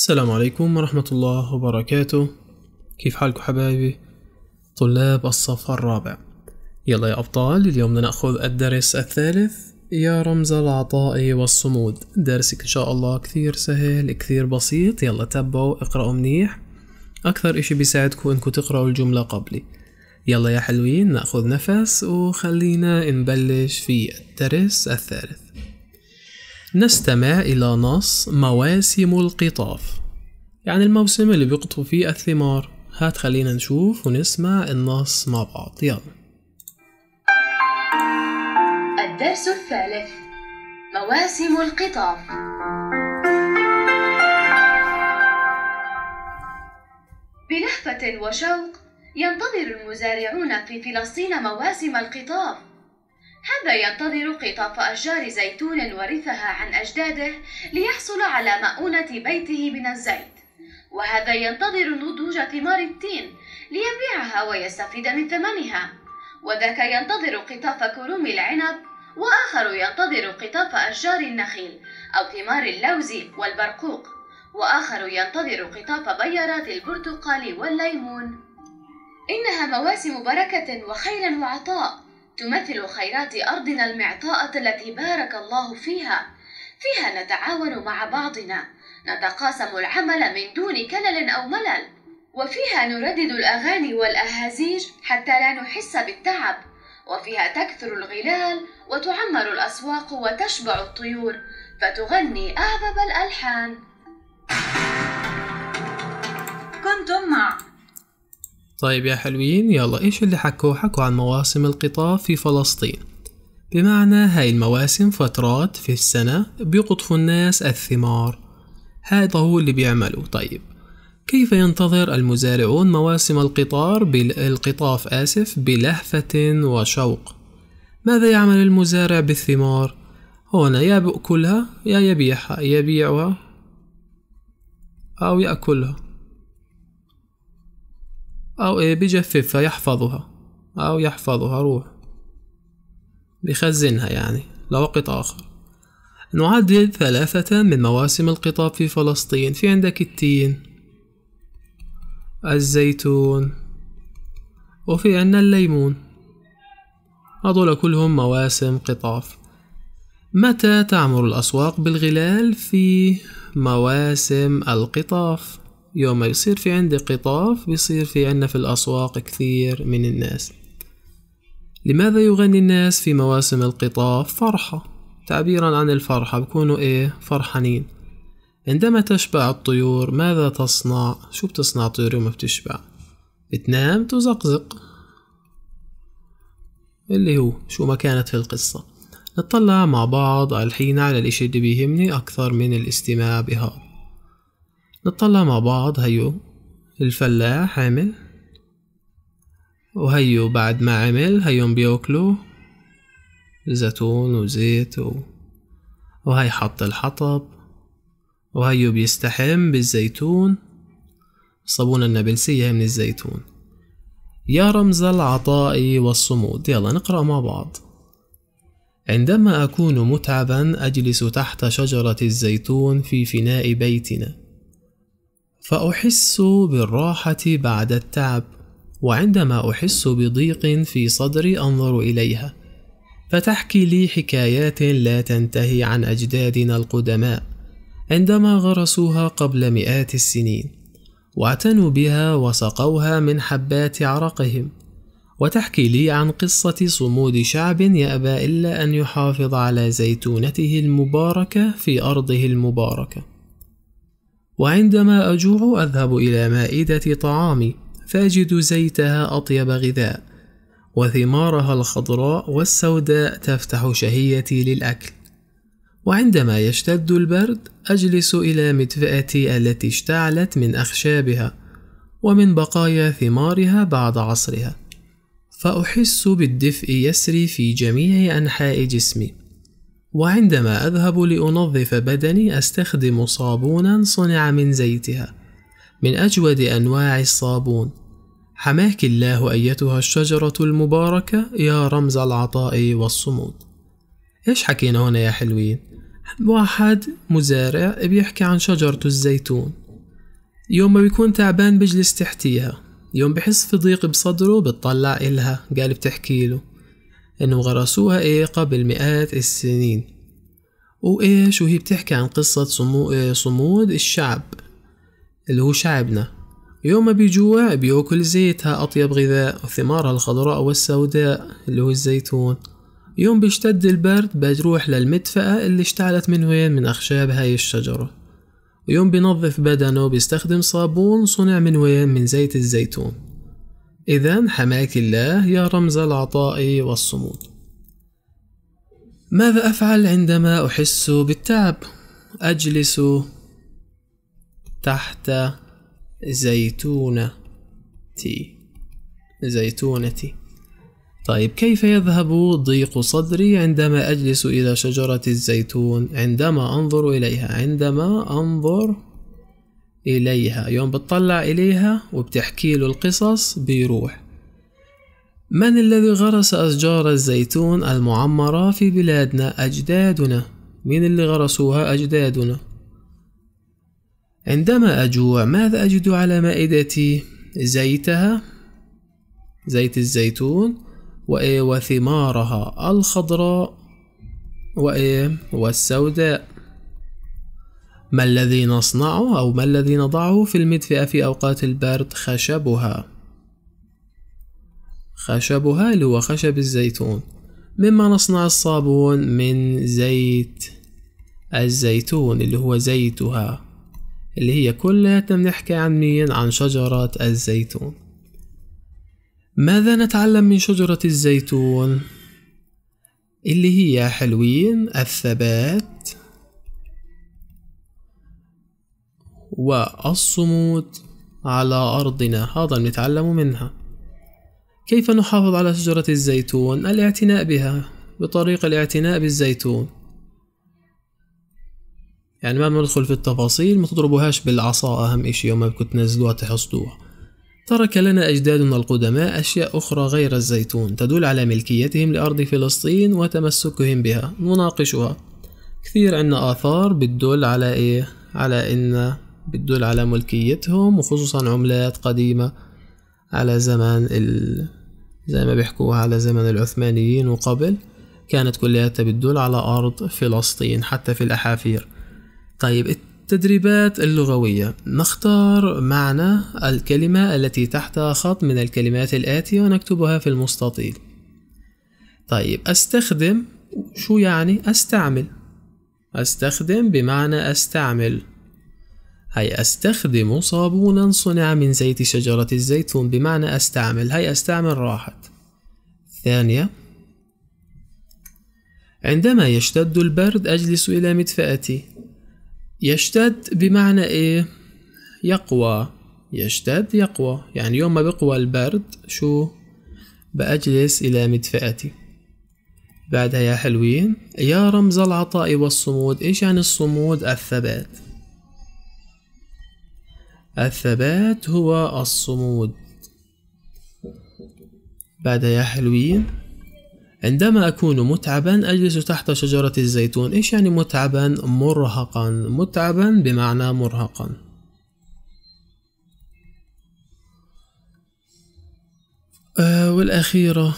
السلام عليكم ورحمة الله وبركاته كيف حالكم حبايبي طلاب الصف الرابع يلا يا أبطال اليوم بدنا نأخذ الدرس الثالث يا رمز العطاء والصمود درسك إن شاء الله كثير سهل كثير بسيط يلا تبعوا اقرأوا منيح أكثر إشي بيساعدكم إنكم تقرأوا الجملة قبلي يلا يا حلوين نأخذ نفس وخلينا نبلش في الدرس الثالث نستمع إلى نص مواسم القطاف يعني الموسم اللي بيقطفوا فيه الثمار هات خلينا نشوف ونسمع النص مع بعض يلا الدرس الثالث مواسم القطاف بلهفة وشوق ينتظر المزارعون في فلسطين مواسم القطاف هذا ينتظر قطاف أشجار زيتون ورثها عن أجداده ليحصل على مؤونة بيته من الزيت وهذا ينتظر نضوج ثمار التين ليبيعها ويستفيد من ثمنها وذاك ينتظر قطاف كروم العنب وآخر ينتظر قطاف أشجار النخيل أو ثمار اللوز والبرقوق وآخر ينتظر قطاف بيارات البرتقال والليمون إنها مواسم بركة وخير وعطاء تمثل خيرات أرضنا المعطاءة التي بارك الله فيها فيها نتعاون مع بعضنا نتقاسم العمل من دون كلل أو ملل وفيها نردد الأغاني والأهازيج حتى لا نحس بالتعب وفيها تكثر الغلال وتعمر الأسواق وتشبع الطيور فتغني أعذب الألحان كنتم مع طيب يا حلوين يلا إيش اللي حكوا حكوا عن مواسم القطاف في فلسطين بمعنى هاي المواسم فترات في السنة بيقطفوا الناس الثمار هذا هو اللي بيعملوا طيب كيف ينتظر المزارعون مواسم القطار بالقطاف القطاف آسف بلهفة وشوق ماذا يعمل المزارع بالثمار هنا يا بأكلها يا يبيعها يبيعها أو يأكلها أو إيه بجففها يحفظها أو يحفظها روح بخزنها يعني لوقت آخر نعدد ثلاثة من مواسم القطاب في فلسطين في عندك التين الزيتون وفي عنا الليمون هذول كلهم مواسم قطاف متى تعمر الأسواق بالغلال في مواسم القطاف يوم ما يصير في عندي قطاف بيصير في عنا في الأسواق كثير من الناس لماذا يغني الناس في مواسم القطاف فرحة تعبيرا عن الفرحة بكونوا ايه فرحانين عندما تشبع الطيور ماذا تصنع شو بتصنع طيور يوم بتشبع بتنام تزقزق اللي هو شو ما كانت في القصة نطلع مع بعض الحين على الاشي اللي بيهمني اكثر من الاستماع بهذا نطلع مع بعض هيو الفلاح عامل وهيو بعد ما عمل هيهم بياكلوا زيتون وزيت و... وهي حط الحطب وهيو بيستحم بالزيتون الصابونة النابلسية من الزيتون يا رمز العطاء والصمود يلا نقرأ مع بعض عندما أكون متعبا أجلس تحت شجرة الزيتون في فناء بيتنا فأحس بالراحة بعد التعب وعندما أحس بضيق في صدري أنظر إليها فتحكي لي حكايات لا تنتهي عن أجدادنا القدماء عندما غرسوها قبل مئات السنين واعتنوا بها وسقوها من حبات عرقهم وتحكي لي عن قصة صمود شعب يأبى إلا أن يحافظ على زيتونته المباركة في أرضه المباركة وعندما أجوع أذهب إلى مائدة طعامي فأجد زيتها أطيب غذاء وثمارها الخضراء والسوداء تفتح شهيتي للأكل وعندما يشتد البرد أجلس إلى مدفأتي التي اشتعلت من أخشابها ومن بقايا ثمارها بعد عصرها فأحس بالدفء يسري في جميع أنحاء جسمي وعندما أذهب لأنظف بدني أستخدم صابونا صنع من زيتها من أجود أنواع الصابون حماك الله أيتها الشجرة المباركة يا رمز العطاء والصمود إيش حكينا هنا يا حلوين؟ واحد مزارع بيحكي عن شجرة الزيتون يوم ما بيكون تعبان بجلس تحتيها يوم بحس في ضيق بصدره بتطلع إلها قال بتحكي له انه غرسوها إيه قبل مئات السنين وإيش وهي بتحكي عن قصة صمو... صمود الشعب اللي هو شعبنا يوم ما بيجوع بياكل زيتها أطيب غذاء وثمارها الخضراء والسوداء اللي هو الزيتون يوم بيشتد البرد بتروح للمدفأة اللي اشتعلت من وين من أخشاب هاي الشجرة ويوم بينظف بدنه بيستخدم صابون صنع من وين من زيت الزيتون إذا حماك الله يا رمز العطاء والصمود ماذا أفعل عندما أحس بالتعب؟ أجلس تحت زيتونتي زيتونتي طيب كيف يذهب ضيق صدري عندما أجلس إلى شجرة الزيتون عندما أنظر إليها عندما أنظر إليها يوم بتطلع إليها وبتحكي له القصص بيروح من الذي غرس أشجار الزيتون المعمرة في بلادنا أجدادنا مين اللي غرسوها أجدادنا عندما أجوع ماذا أجد على مائدتي زيتها زيت الزيتون وإيه وثمارها الخضراء وإيه والسوداء ما الذي نصنعه أو ما الذي نضعه في المدفئة في أوقات البرد خشبها خشبها اللي هو خشب الزيتون مما نصنع الصابون من زيت الزيتون اللي هو زيتها اللي هي كلها بنحكي عن مين عن شجرة الزيتون ماذا نتعلم من شجرة الزيتون اللي هي حلوين الثبات والصمود على أرضنا هذا نتعلم منها كيف نحافظ على شجرة الزيتون؟ الاعتناء بها بطريق الاعتناء بالزيتون يعني ما بندخل في التفاصيل ما تضربوهاش بالعصا أهم إشي يوم ما تنزلوها تحصدوها ترك لنا أجدادنا القدماء أشياء أخرى غير الزيتون تدل على ملكيتهم لأرض فلسطين وتمسكهم بها نناقشها كثير عنا آثار بتدل على إيه على إن بتدل على ملكيتهم وخصوصا عملات قديمة على زمان ال... زي ما بيحكوها على زمن العثمانيين وقبل كانت كلها بتدل على أرض فلسطين حتى في الأحافير طيب التدريبات اللغوية نختار معنى الكلمة التي تحتها خط من الكلمات الآتية ونكتبها في المستطيل طيب أستخدم شو يعني أستعمل أستخدم بمعنى أستعمل هاي أستخدم صابونا صنع من زيت شجرة الزيتون بمعنى أستعمل هاي أستعمل راحت ثانية عندما يشتد البرد أجلس إلى مدفأتي يشتد بمعنى إيه يقوى يشتد يقوى يعني يوم ما بقوى البرد شو بأجلس إلى مدفأتي بعدها يا حلوين يا رمز العطاء والصمود إيش يعني الصمود الثبات الثبات هو الصمود بعد يا حلوين عندما أكون متعبا أجلس تحت شجرة الزيتون إيش يعني متعبا؟ مرهقا متعبا بمعنى مرهقا آه والأخيرة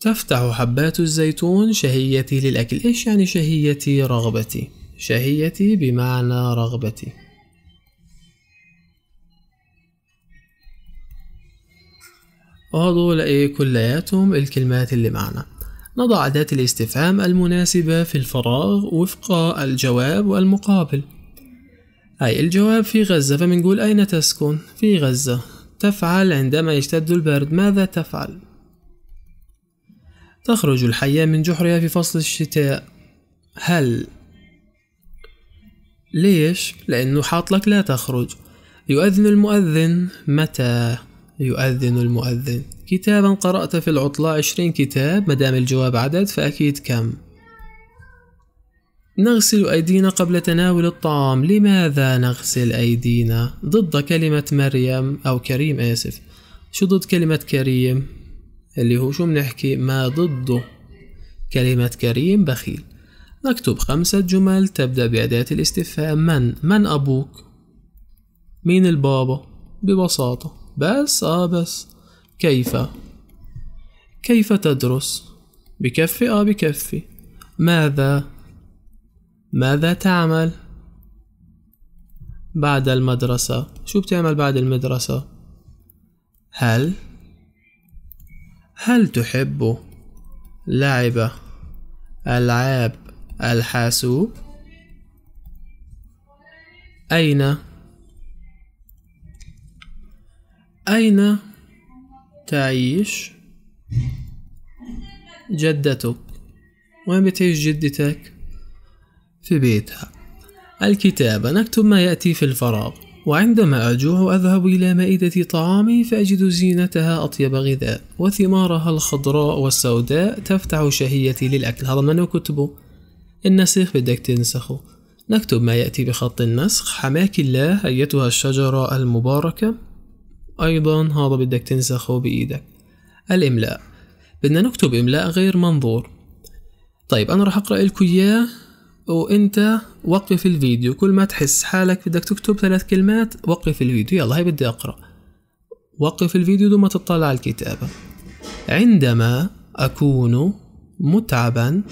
تفتح حبات الزيتون شهيتي للأكل إيش يعني شهيتي رغبتي؟ شهيتي بمعنى رغبتي وهدول ايه كلياتهم الكلمات اللي معنا نضع أداة الاستفهام المناسبة في الفراغ وفق الجواب والمقابل أي الجواب في غزة فمنقول أين تسكن؟ في غزة تفعل عندما يشتد البرد ماذا تفعل؟ تخرج الحية من جحرها في فصل الشتاء هل ليش؟ لأنه حاط لك لا تخرج يؤذن المؤذن متى يؤذن المؤذن كتابا قرأت في العطلة عشرين كتاب مدام الجواب عدد فأكيد كم نغسل أيدينا قبل تناول الطعام لماذا نغسل أيدينا ضد كلمة مريم أو كريم آسف شو ضد كلمة كريم اللي هو شو بنحكي ما ضده كلمة كريم بخيل نكتب خمسة جمل تبدأ بأداة الاستفهام من من أبوك مين البابا ببساطة بس آه بس كيف كيف تدرس بكفي آه بكفي ماذا ماذا تعمل بعد المدرسة شو بتعمل بعد المدرسة هل هل تحب لعب ألعاب الحاسوب أين أين تعيش جدتك وين بتعيش جدتك في بيتها الكتابة نكتب ما يأتي في الفراغ وعندما أجوع أذهب إلى مائدة طعامي فأجد زينتها أطيب غذاء وثمارها الخضراء والسوداء تفتح شهيتي للأكل هذا ما نكتبه كتبه النسخ بدك تنسخه نكتب ما يأتي بخط النسخ حماك الله أيتها الشجرة المباركة أيضا هذا بدك تنسخه بإيدك الإملاء بدنا نكتب إملاء غير منظور طيب أنا راح أقرأ لكم إياه وأنت وقف الفيديو كل ما تحس حالك بدك تكتب ثلاث كلمات وقف الفيديو يلا هاي بدي أقرأ وقف الفيديو دون ما تطلع على الكتابة عندما أكون متعبا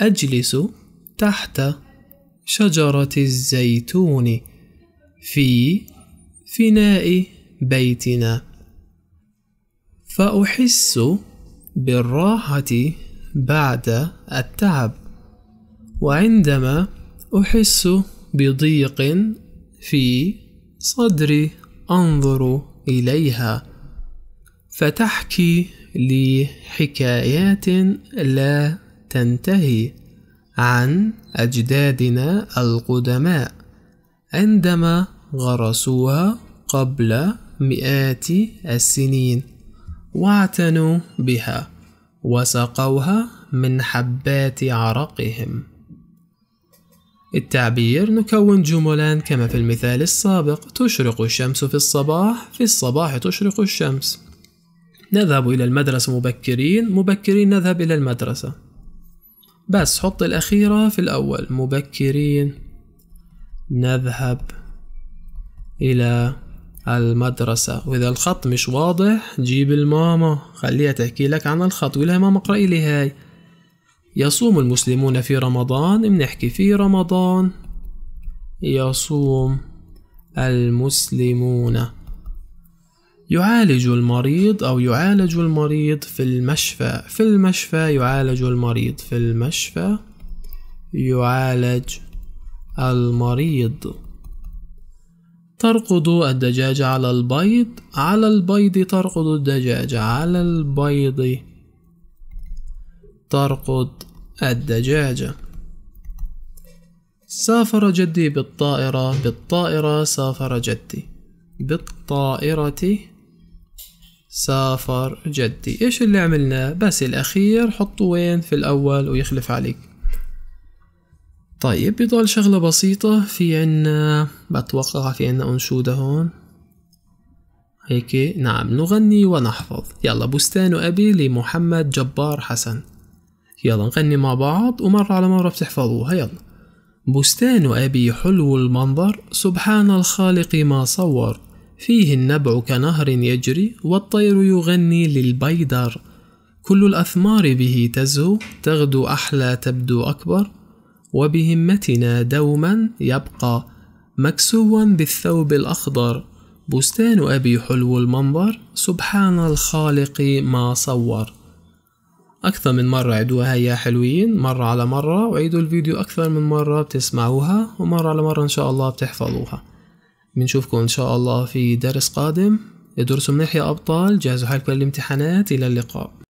أجلس تحت شجرة الزيتون في فناء بيتنا فأحس بالراحة بعد التعب وعندما أحس بضيق في صدري أنظر إليها فتحكي لي حكايات لا تنتهي عن أجدادنا القدماء عندما غرسوها قبل مئات السنين واعتنوا بها وسقوها من حبات عرقهم التعبير نكون جملا كما في المثال السابق تشرق الشمس في الصباح في الصباح تشرق الشمس نذهب إلى المدرسة مبكرين مبكرين نذهب إلى المدرسة بس حط الأخيرة في الأول مبكرين نذهب إلى المدرسة وإذا الخط مش واضح جيب الماما خليها تحكي لك عن الخط ولها ماما اقرأي لي هاي يصوم المسلمون في رمضان بنحكي في رمضان يصوم المسلمون يعالج المريض أو يعالج المريض في المشفى في المشفى يعالج المريض في المشفى يعالج المريض ترقد الدجاجة على البيض على البيض ترقد الدجاجة على البيض ترقد الدجاجة سافر جدي بالطائرة بالطائرة سافر جدي بالطائرة سافر جدي ايش اللي عملناه بس الاخير حطه وين في الاول ويخلف عليك طيب بضل شغلة بسيطة في عنا بتوقع في عنا أنشودة هون هيك نعم نغني ونحفظ يلا بستان أبي لمحمد جبار حسن يلا نغني مع بعض ومرة على مرة بتحفظوها يلا بستان أبي حلو المنظر سبحان الخالق ما صور فيه النبع كنهر يجري والطير يغني للبيدر كل الأثمار به تزهو تغدو أحلى تبدو أكبر وبهمتنا دوما يبقى مكسوا بالثوب الأخضر بستان أبي حلو المنظر سبحان الخالق ما صور أكثر من مرة عدوها يا حلوين مرة على مرة وعيدوا الفيديو أكثر من مرة بتسمعوها ومرة على مرة إن شاء الله بتحفظوها بنشوفكم إن شاء الله في درس قادم ادرسوا منيح يا أبطال جهزوا حالكم للامتحانات إلى اللقاء